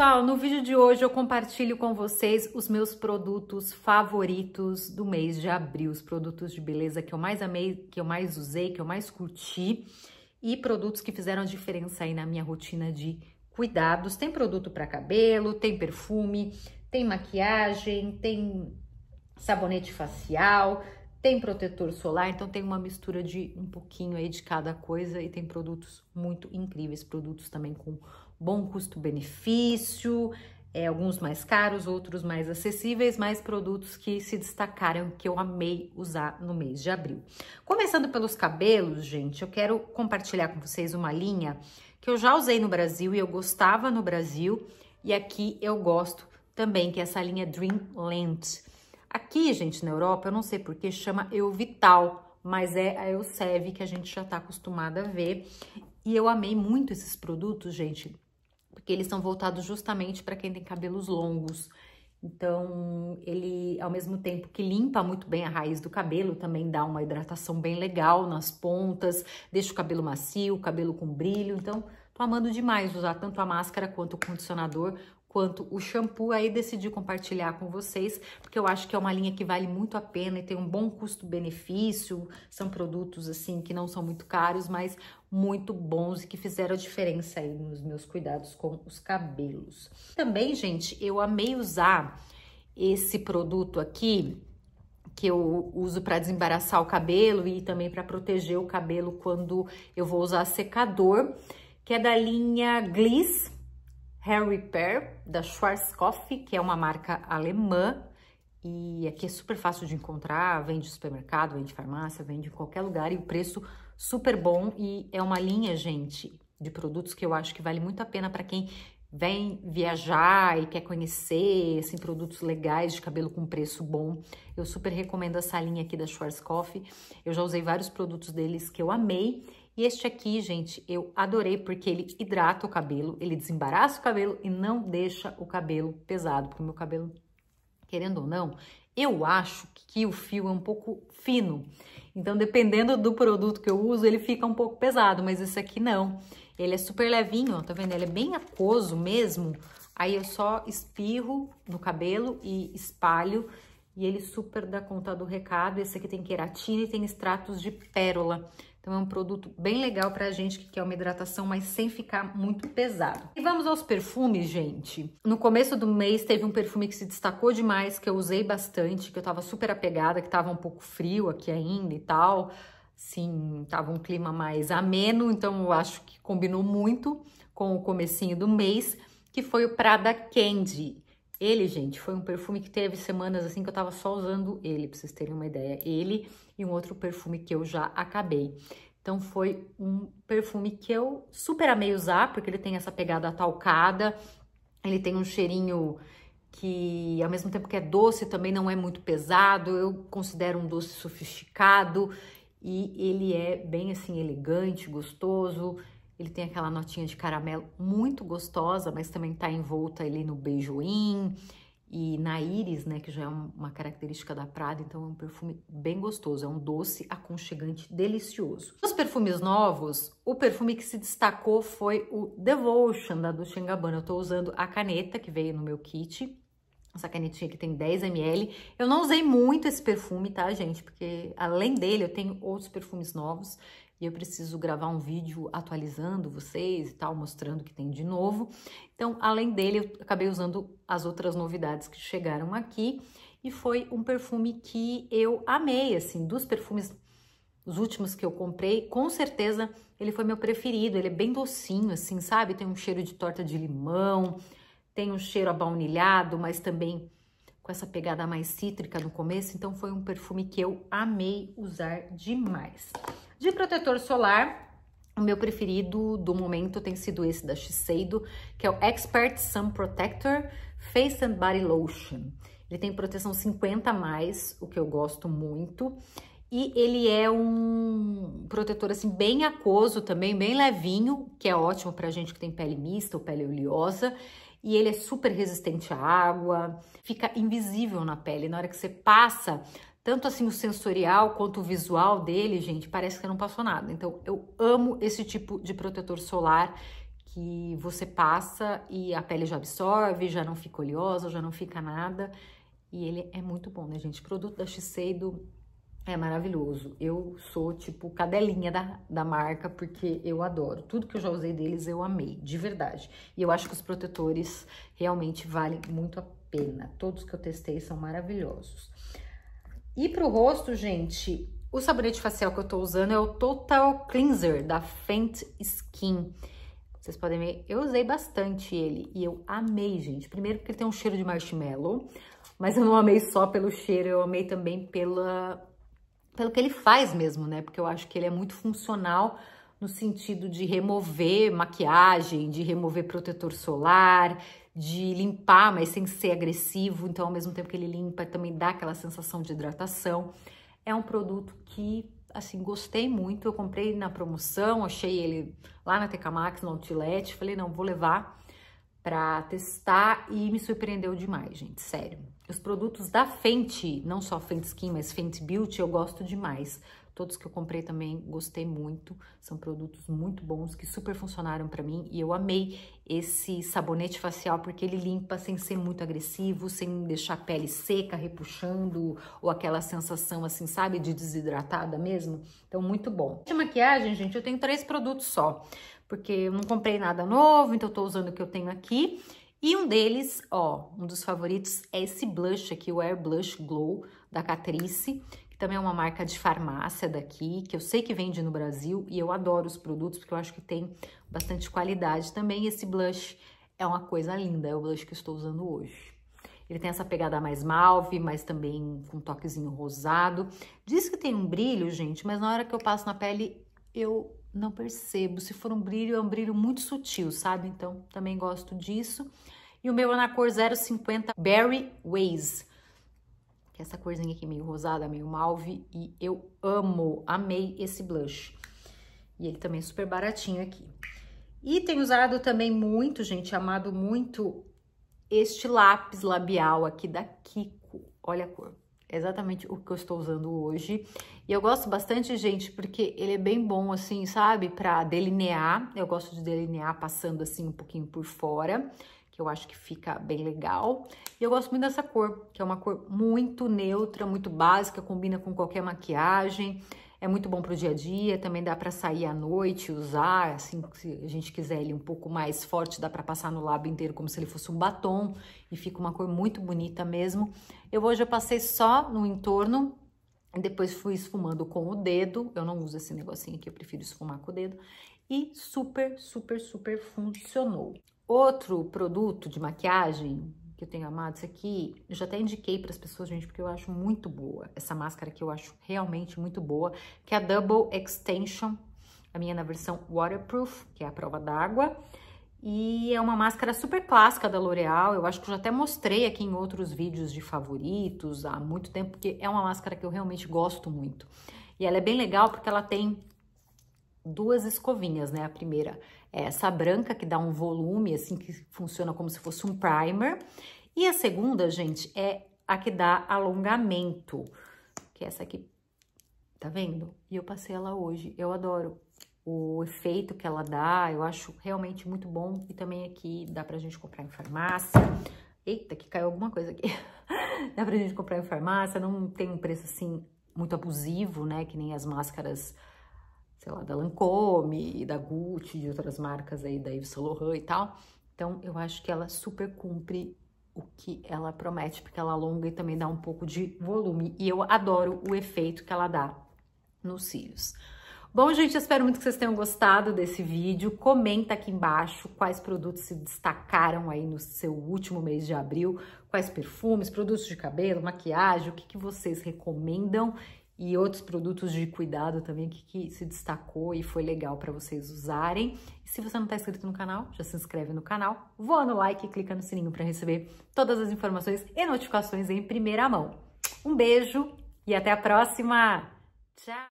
pessoal, no vídeo de hoje eu compartilho com vocês os meus produtos favoritos do mês de abril, os produtos de beleza que eu mais amei, que eu mais usei, que eu mais curti e produtos que fizeram a diferença aí na minha rotina de cuidados. Tem produto para cabelo, tem perfume, tem maquiagem, tem sabonete facial, tem protetor solar, então tem uma mistura de um pouquinho aí de cada coisa e tem produtos muito incríveis, produtos também com bom custo-benefício, é, alguns mais caros, outros mais acessíveis, mas produtos que se destacaram, que eu amei usar no mês de abril. Começando pelos cabelos, gente, eu quero compartilhar com vocês uma linha que eu já usei no Brasil e eu gostava no Brasil, e aqui eu gosto também, que é essa linha Dream Lent. Aqui, gente, na Europa, eu não sei porque chama Euvital, mas é a Eusev que a gente já tá acostumada a ver. E eu amei muito esses produtos, gente, porque eles são voltados justamente para quem tem cabelos longos. Então, ele, ao mesmo tempo que limpa muito bem a raiz do cabelo, também dá uma hidratação bem legal nas pontas, deixa o cabelo macio, o cabelo com brilho. Então, tô amando demais usar tanto a máscara quanto o condicionador quanto o shampoo. Aí decidi compartilhar com vocês, porque eu acho que é uma linha que vale muito a pena e tem um bom custo-benefício. São produtos assim que não são muito caros, mas muito bons e que fizeram a diferença aí nos meus cuidados com os cabelos. Também, gente, eu amei usar esse produto aqui que eu uso para desembaraçar o cabelo e também para proteger o cabelo quando eu vou usar secador, que é da linha Gliss Harry Repair da Schwarzkopf, que é uma marca alemã. E aqui é super fácil de encontrar, vende supermercado, vende farmácia, vende em qualquer lugar e o preço super bom e é uma linha, gente, de produtos que eu acho que vale muito a pena para quem vem viajar e quer conhecer, assim, produtos legais de cabelo com preço bom. Eu super recomendo essa linha aqui da Schwarzkopf. Eu já usei vários produtos deles que eu amei e este aqui, gente, eu adorei porque ele hidrata o cabelo, ele desembaraça o cabelo e não deixa o cabelo pesado, porque o meu cabelo, querendo ou não, eu acho que o fio é um pouco fino. Então, dependendo do produto que eu uso, ele fica um pouco pesado, mas esse aqui não. Ele é super levinho, ó, tá vendo? Ele é bem aquoso mesmo. Aí eu só espirro no cabelo e espalho e ele super dá conta do recado. Esse aqui tem queratina e tem extratos de pérola. Então é um produto bem legal pra gente que quer uma hidratação, mas sem ficar muito pesado. E vamos aos perfumes, gente. No começo do mês teve um perfume que se destacou demais, que eu usei bastante, que eu tava super apegada, que tava um pouco frio aqui ainda e tal. Sim, tava um clima mais ameno, então eu acho que combinou muito com o comecinho do mês, que foi o Prada Candy. Ele, gente, foi um perfume que teve semanas assim que eu tava só usando ele, pra vocês terem uma ideia. Ele e um outro perfume que eu já acabei. Então foi um perfume que eu super amei usar, porque ele tem essa pegada talcada, ele tem um cheirinho que ao mesmo tempo que é doce, também não é muito pesado, eu considero um doce sofisticado e ele é bem assim elegante, gostoso ele tem aquela notinha de caramelo muito gostosa, mas também está envolta ali no beijoim e na íris, né, que já é uma característica da Prada, então é um perfume bem gostoso, é um doce aconchegante delicioso. Nos perfumes novos, o perfume que se destacou foi o Devotion da Dolce Gabbana. Eu estou usando a caneta que veio no meu kit, essa canetinha que tem 10 ml. Eu não usei muito esse perfume, tá, gente? Porque além dele, eu tenho outros perfumes novos e eu preciso gravar um vídeo atualizando vocês e tal, mostrando o que tem de novo. Então, além dele, eu acabei usando as outras novidades que chegaram aqui e foi um perfume que eu amei, assim, dos perfumes os últimos que eu comprei, com certeza ele foi meu preferido. Ele é bem docinho, assim, sabe? Tem um cheiro de torta de limão, tem um cheiro abaunilhado, mas também com essa pegada mais cítrica no começo, então foi um perfume que eu amei usar demais. De protetor solar, o meu preferido do momento tem sido esse da Shiseido, que é o Expert Sun Protector Face and Body Lotion. Ele tem proteção 50 mais, o que eu gosto muito. E ele é um protetor assim bem aquoso também, bem levinho, que é ótimo pra gente que tem pele mista ou pele oleosa e ele é super resistente à água, fica invisível na pele. Na hora que você passa, tanto assim o sensorial quanto o visual dele, gente, parece que não passou nada. Então eu amo esse tipo de protetor solar que você passa e a pele já absorve, já não fica oleosa, já não fica nada. E ele é muito bom, né, gente? produto da Shiseido é maravilhoso. Eu sou, tipo, cadelinha da, da marca, porque eu adoro. Tudo que eu já usei deles, eu amei, de verdade. E eu acho que os protetores realmente valem muito a pena. Todos que eu testei são maravilhosos. E pro rosto, gente, o sabonete facial que eu tô usando é o Total Cleanser, da Fenty Skin. Vocês podem ver, eu usei bastante ele e eu amei, gente. Primeiro porque ele tem um cheiro de marshmallow, mas eu não amei só pelo cheiro, eu amei também pela pelo que ele faz mesmo, né? Porque eu acho que ele é muito funcional no sentido de remover maquiagem, de remover protetor solar, de limpar, mas sem ser agressivo. Então, ao mesmo tempo que ele limpa, também dá aquela sensação de hidratação. É um produto que, assim, gostei muito. Eu comprei na promoção, achei ele lá na Tecamax, no Outlet. Falei, não, vou levar para testar e me surpreendeu demais, gente, sério. Os produtos da Fenty, não só Fenty Skin, mas Fenty Beauty, eu gosto demais. Todos que eu comprei também gostei muito, são produtos muito bons que super funcionaram para mim e eu amei esse sabonete facial porque ele limpa sem ser muito agressivo, sem deixar a pele seca, repuxando ou aquela sensação assim, sabe, de desidratada mesmo. Então muito bom. De maquiagem, gente, eu tenho três produtos só porque eu não comprei nada novo, então eu tô usando o que eu tenho aqui. E um deles, ó, um dos favoritos é esse blush aqui, o Air Blush Glow da Catrice, que também é uma marca de farmácia daqui, que eu sei que vende no Brasil e eu adoro os produtos porque eu acho que tem bastante qualidade também. Esse blush é uma coisa linda, é o blush que eu estou usando hoje. Ele tem essa pegada mais malve, mas também com um toquezinho rosado. Diz que tem um brilho, gente, mas na hora que eu passo na pele, eu não percebo. Se for um brilho, é um brilho muito sutil, sabe? Então, também gosto disso. E o meu é na cor 050 Berry Ways. Que é essa corzinha aqui meio rosada, meio malve. E eu amo, amei esse blush. E ele também é super baratinho aqui. E tenho usado também muito, gente, amado muito este lápis labial aqui da Kiko. Olha a cor exatamente o que eu estou usando hoje. E eu gosto bastante, gente, porque ele é bem bom, assim, sabe? Pra delinear. Eu gosto de delinear passando, assim, um pouquinho por fora, que eu acho que fica bem legal. E eu gosto muito dessa cor, que é uma cor muito neutra, muito básica, combina com qualquer maquiagem. É muito bom para o dia a dia, também dá para sair à noite, usar, assim, se a gente quiser ele um pouco mais forte, dá para passar no lábio inteiro como se ele fosse um batom e fica uma cor muito bonita mesmo. Eu hoje eu passei só no entorno, depois fui esfumando com o dedo, eu não uso esse negocinho aqui, eu prefiro esfumar com o dedo, e super, super, super funcionou. Outro produto de maquiagem que eu tenho amado. Isso aqui eu já até indiquei para as pessoas, gente, porque eu acho muito boa. Essa máscara que eu acho realmente muito boa, que é a Double Extension. A minha na versão waterproof, que é a prova d'água. E é uma máscara super clássica da L'Oreal, eu acho que eu já até mostrei aqui em outros vídeos de favoritos há muito tempo, porque é uma máscara que eu realmente gosto muito. E ela é bem legal porque ela tem duas escovinhas, né? A primeira é essa branca que dá um volume, assim, que funciona como se fosse um primer. E a segunda, gente, é a que dá alongamento, que é essa aqui, tá vendo? E eu passei ela hoje, eu adoro o efeito que ela dá, eu acho realmente muito bom. E também aqui dá pra gente comprar em farmácia. Eita, que caiu alguma coisa aqui. dá pra gente comprar em farmácia, não tem um preço assim muito abusivo, né? Que nem as máscaras, sei lá, da Lancôme, da Gucci, de outras marcas aí, da Yves Saint Laurent e tal. Então, eu acho que ela super cumpre o que ela promete, porque ela alonga e também dá um pouco de volume. E eu adoro o efeito que ela dá nos cílios. Bom, gente, espero muito que vocês tenham gostado desse vídeo. Comenta aqui embaixo quais produtos se destacaram aí no seu último mês de abril, quais perfumes, produtos de cabelo, maquiagem, o que, que vocês recomendam e outros produtos de cuidado também que, que se destacou e foi legal para vocês usarem. E se você não está inscrito no canal, já se inscreve no canal, voa no like e clica no sininho para receber todas as informações e notificações em primeira mão. Um beijo e até a próxima! Tchau!